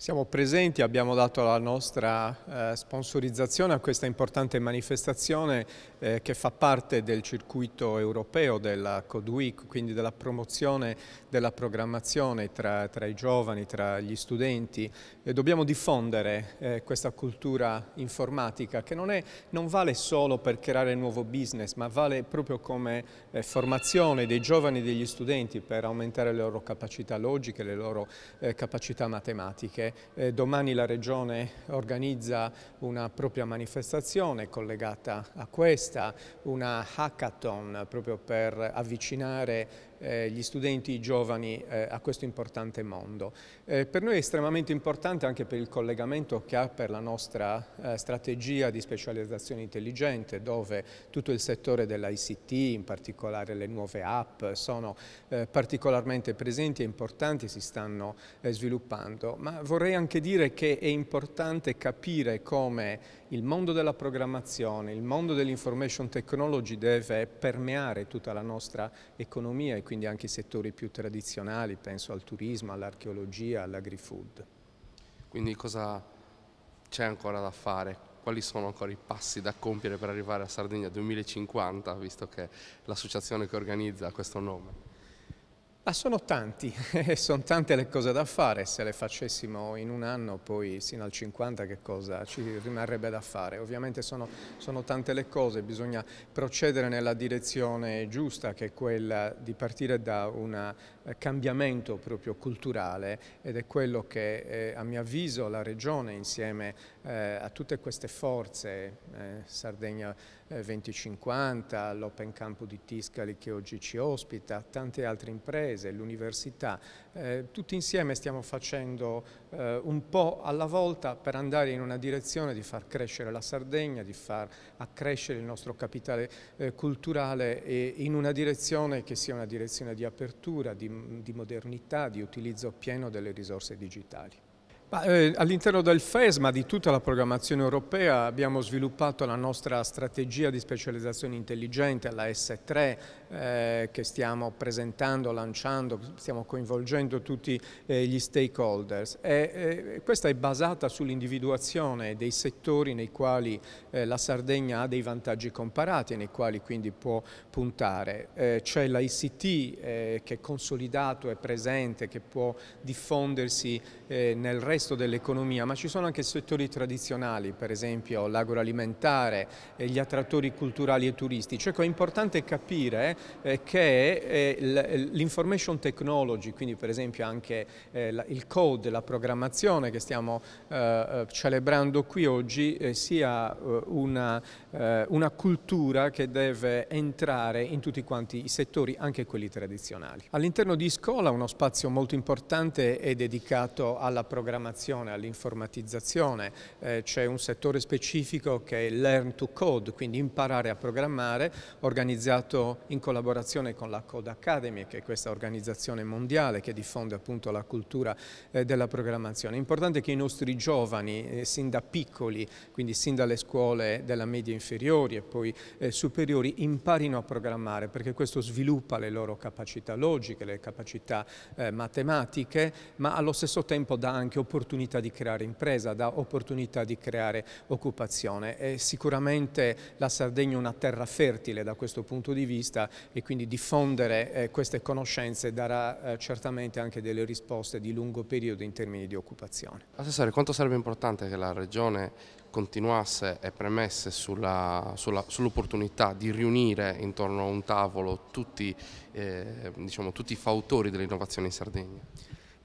Siamo presenti, abbiamo dato la nostra eh, sponsorizzazione a questa importante manifestazione eh, che fa parte del circuito europeo della Code Week, quindi della promozione della programmazione tra, tra i giovani, tra gli studenti. E dobbiamo diffondere eh, questa cultura informatica che non, è, non, vale solo per creare nuovo business, ma vale proprio come formazione dei giovani e degli studenti per aumentare le loro capacità logiche, le loro capacità matematiche eh, domani la Regione organizza una propria manifestazione collegata a questa, una hackathon proprio per avvicinare eh, gli studenti, i giovani eh, a questo importante mondo. Eh, per noi è estremamente importante anche per il collegamento che ha per la nostra eh, strategia di specializzazione intelligente dove tutto il settore dell'ICT, in particolare le nuove app, sono eh, particolarmente presenti e importanti, si stanno eh, sviluppando. Ma vorrei anche dire che è importante capire come il mondo della programmazione, il mondo dell'information technology deve permeare tutta la nostra economia e quindi anche i settori più tradizionali, penso al turismo, all'archeologia, all'agri-food. Quindi cosa c'è ancora da fare? Quali sono ancora i passi da compiere per arrivare a Sardegna 2050, visto che l'associazione che organizza ha questo nome? Ma sono tanti, sono tante le cose da fare, se le facessimo in un anno poi sino al 50 che cosa ci rimarrebbe da fare? Ovviamente sono, sono tante le cose, bisogna procedere nella direzione giusta che è quella di partire da un eh, cambiamento proprio culturale ed è quello che eh, a mio avviso la Regione insieme eh, a tutte queste forze, eh, Sardegna 2050, eh, l'Open Campo di Tiscali che oggi ci ospita, tante altre imprese, imprese, l'università, eh, tutti insieme stiamo facendo eh, un po' alla volta per andare in una direzione di far crescere la Sardegna, di far accrescere il nostro capitale eh, culturale e in una direzione che sia una direzione di apertura, di, di modernità, di utilizzo pieno delle risorse digitali. Eh, all'interno del FES, ma di tutta la programmazione europea, abbiamo sviluppato la nostra strategia di specializzazione intelligente, la S3, eh, che stiamo presentando, lanciando, stiamo coinvolgendo tutti eh, gli stakeholders. E, eh, questa è basata sull'individuazione dei settori nei quali eh, la Sardegna ha dei vantaggi comparati e nei quali quindi può puntare. Eh, c'è l'ICT ICT che è consolidato, è presente, che può diffondersi nel resto resto dell'economia, ma ci sono anche settori tradizionali, per esempio l'agroalimentare, gli attrattori culturali e turistici. Ecco, è importante capire eh, che eh, l'information technology, quindi per esempio anche eh, il code, la programmazione che stiamo celebrando qui oggi, sia una, una cultura che deve entrare in tutti quanti i settori, anche quelli tradizionali. All'interno di scuola uno spazio molto importante è dedicato alla programmazione programmazione all'informatizzazione, eh, c'è un settore specifico che è Learn to Code, quindi imparare a programmare, organizzato in collaborazione con la Code Academy, che è questa organizzazione mondiale che diffonde appunto la cultura eh, della programmazione. È importante che i nostri giovani, eh, sin da piccoli, quindi sin dalle scuole della media inferiori e poi eh, superiori, imparino a programmare, perché questo sviluppa le loro capacità logiche, le capacità eh, matematiche, ma allo stesso tempo dà anche opportunità opportunità di creare impresa, dà opportunità di creare occupazione. E sicuramente la Sardegna è una terra fertile da questo punto di vista e quindi diffondere eh, queste conoscenze darà eh, certamente anche delle risposte di lungo periodo in termini di occupazione. Assessore, quanto sarebbe importante che la Regione continuasse e premesse sull'opportunità sull di riunire intorno a un tavolo tutti, eh, diciamo, tutti i fautori dell'innovazione in Sardegna?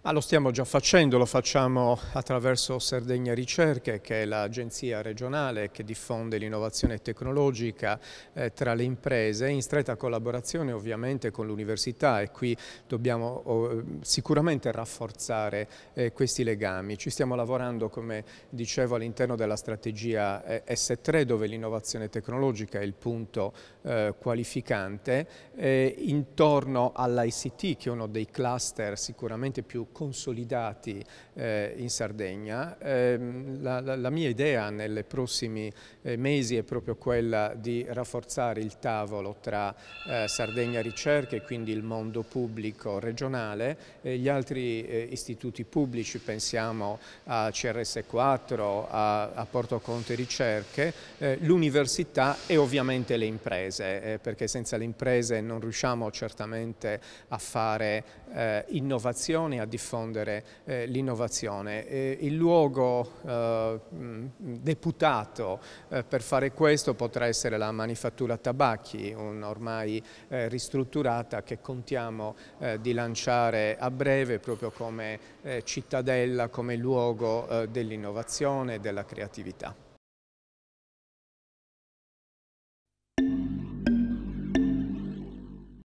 Ma lo stiamo già facendo, lo facciamo attraverso Sardegna Ricerche, che è l'agenzia regionale che diffonde l'innovazione tecnologica eh, tra le imprese, in stretta collaborazione ovviamente con l'università e qui dobbiamo oh, sicuramente rafforzare eh, questi legami. Ci stiamo lavorando, come dicevo, all'interno della strategia eh, S3, dove l'innovazione tecnologica è il punto eh, qualificante, eh, intorno all'ICT, che è uno dei cluster sicuramente più consolidati eh, in Sardegna. Eh, la, la, la, mia idea nei prossimi eh, mesi è proprio quella di rafforzare il tavolo tra eh, Sardegna Ricerca e quindi il mondo pubblico regionale e gli altri eh, istituti pubblici, pensiamo a CRS4, a, a Porto Conte Ricerche, eh, l'università e ovviamente le imprese, perché senza le imprese non riusciamo certamente a fare innovazioni, a differenza diffondere eh, l'innovazione. il luogo eh, deputato eh, per fare questo potrà essere la manifattura tabacchi, un'ormai eh, ristrutturata che contiamo di lanciare a breve proprio come cittadella, come luogo dell'innovazione e della creatività.